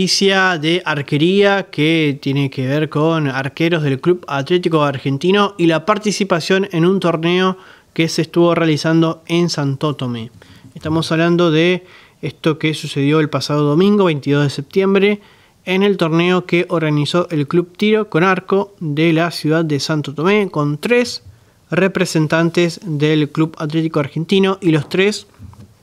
noticia de arquería que tiene que ver con arqueros del Club Atlético Argentino y la participación en un torneo que se estuvo realizando en Santo Tomé. Estamos hablando de esto que sucedió el pasado domingo 22 de septiembre en el torneo que organizó el Club Tiro con Arco de la ciudad de Santo Tomé con tres representantes del Club Atlético Argentino y los tres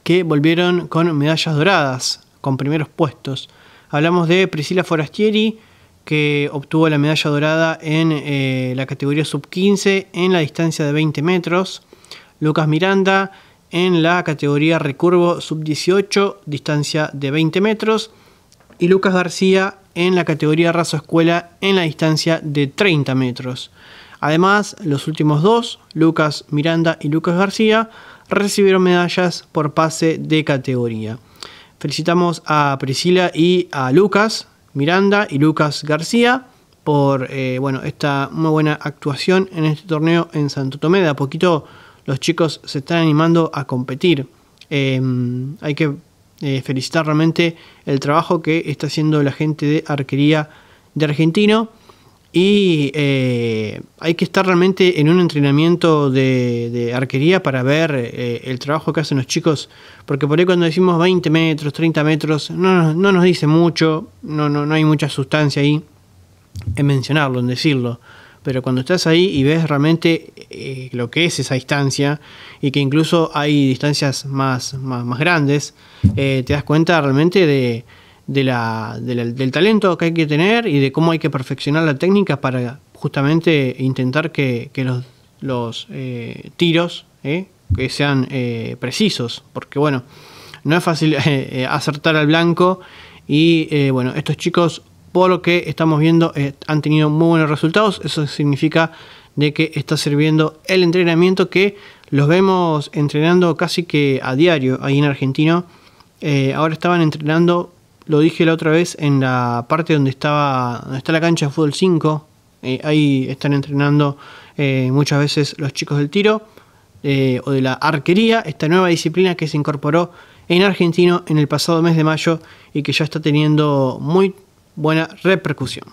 que volvieron con medallas doradas, con primeros puestos. Hablamos de Priscila Forastieri, que obtuvo la medalla dorada en eh, la categoría sub-15 en la distancia de 20 metros. Lucas Miranda en la categoría recurvo sub-18, distancia de 20 metros. Y Lucas García en la categoría raso escuela en la distancia de 30 metros. Además, los últimos dos, Lucas Miranda y Lucas García, recibieron medallas por pase de categoría. Felicitamos a Priscila y a Lucas Miranda y Lucas García por eh, bueno, esta muy buena actuación en este torneo en Santo Tomé. De a poquito los chicos se están animando a competir. Em, hay que eh, felicitar realmente el trabajo que está haciendo la gente de arquería de Argentino y eh, hay que estar realmente en un entrenamiento de, arquería para ver eh, el trabajo que hacen los chicos, porque por ahí cuando decimos 20 metros, 30 metros, no, nos dice mucho, no, no, no hay mucha sustancia ahí en mencionarlo, en decirlo. Pero cuando estás ahí y ves realmente eh, lo que es esa distancia, y que incluso hay distancias más, más grandes, te das cuenta realmente de, del talento que hay que tener y de cómo hay que perfeccionar la técnica para justamente intentar que, los, eh, tiros eh, que sean eh, precisos, porque bueno, no es fácil acertar al blanco y bueno, estos chicos por lo que estamos viendo han tenido muy buenos resultados, eso significa de que está sirviendo el entrenamiento que los vemos entrenando casi que a diario ahí en Argentina. ahora estaban entrenando lo dije la otra vez en la parte donde estaba está la cancha de fútbol 5. Eh, ahí están entrenando eh, muchas veces los chicos del tiro eh, o de la arquería, esta nueva disciplina que se incorporó en Argentino en el pasado mes de mayo y que ya está teniendo muy buena repercusión.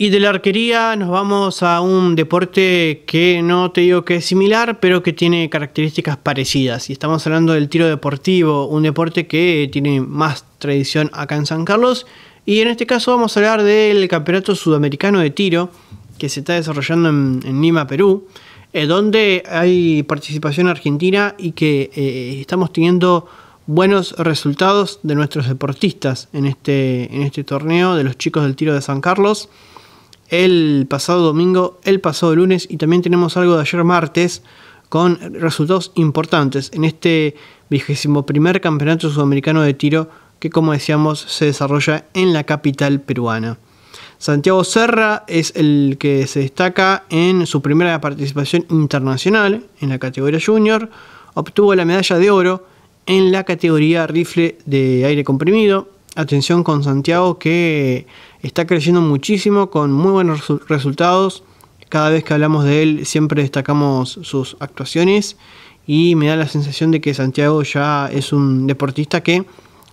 Y de la arquería nos vamos a un deporte que no te digo que es similar, pero que tiene características parecidas. Y estamos hablando del tiro deportivo, un deporte que tiene más tradición acá en San Carlos. Y en este caso vamos a hablar del Campeonato Sudamericano de Tiro, que se está desarrollando en, Lima, Perú, eh, donde hay participación argentina y que eh, estamos teniendo buenos resultados de nuestros deportistas en este, en este torneo, de los chicos del tiro de San Carlos el pasado domingo, el pasado lunes y también tenemos algo de ayer martes con resultados importantes en este vigésimo primer campeonato sudamericano de tiro que como decíamos se desarrolla en la capital peruana. Santiago Serra es el que se destaca en su primera participación internacional en la categoría junior, obtuvo la medalla de oro en la categoría rifle de aire comprimido, atención con Santiago que está creciendo muchísimo con muy buenos resultados. Cada vez que hablamos de él siempre destacamos sus actuaciones y me da la sensación de que Santiago ya es un deportista que,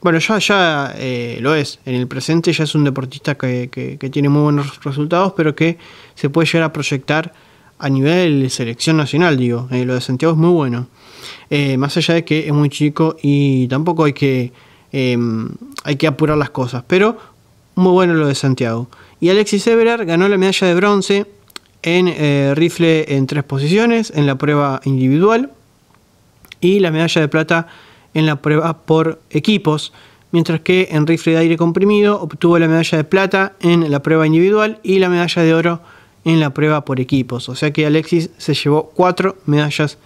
bueno, ya, ya eh, lo es, en el presente ya es un deportista que, tiene muy buenos resultados, pero que se puede llegar a proyectar a nivel de selección nacional, digo. Eh, lo de Santiago es muy bueno. Eh, más allá de que es muy chico y tampoco hay que Em, hay que apurar las cosas. Pero muy bueno lo de Santiago. Y Alexis Everard ganó la medalla de bronce en eh, rifle en tres posiciones, en la prueba individual y la medalla de plata en la prueba por equipos, mientras que en rifle de aire comprimido obtuvo la medalla de plata en la prueba individual y la medalla de oro en la prueba por equipos. O sea que Alexis se llevó cuatro medallas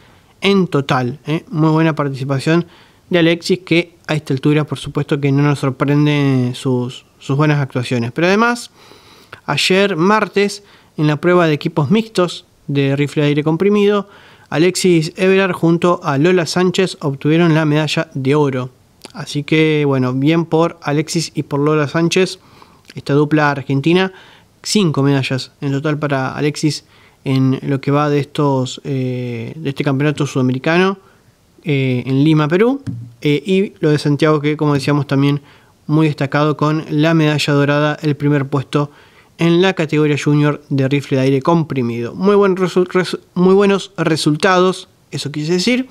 en total. ¿eh? Muy buena participación de Alexis, que a esta altura por supuesto que no nos sorprende sus, buenas actuaciones. Pero además, ayer martes, en la prueba de equipos mixtos de rifle de aire comprimido, Alexis Everard junto a Lola Sánchez obtuvieron la medalla de oro. Así que bueno, bien por Alexis y por Lola Sánchez, esta dupla argentina, cinco medallas en total para Alexis en lo que va de estos eh, de este campeonato sudamericano eh, en Lima, Perú. Eh, y lo de Santiago que, como decíamos, también muy destacado con la medalla dorada, el primer puesto en la categoría junior de rifle de aire comprimido. Muy, muy buenos resultados, eso quise decir.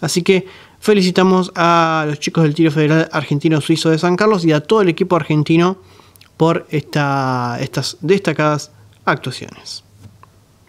Así que felicitamos a los chicos del tiro federal argentino-suizo de San Carlos y a todo el equipo argentino por esta, estas destacadas actuaciones.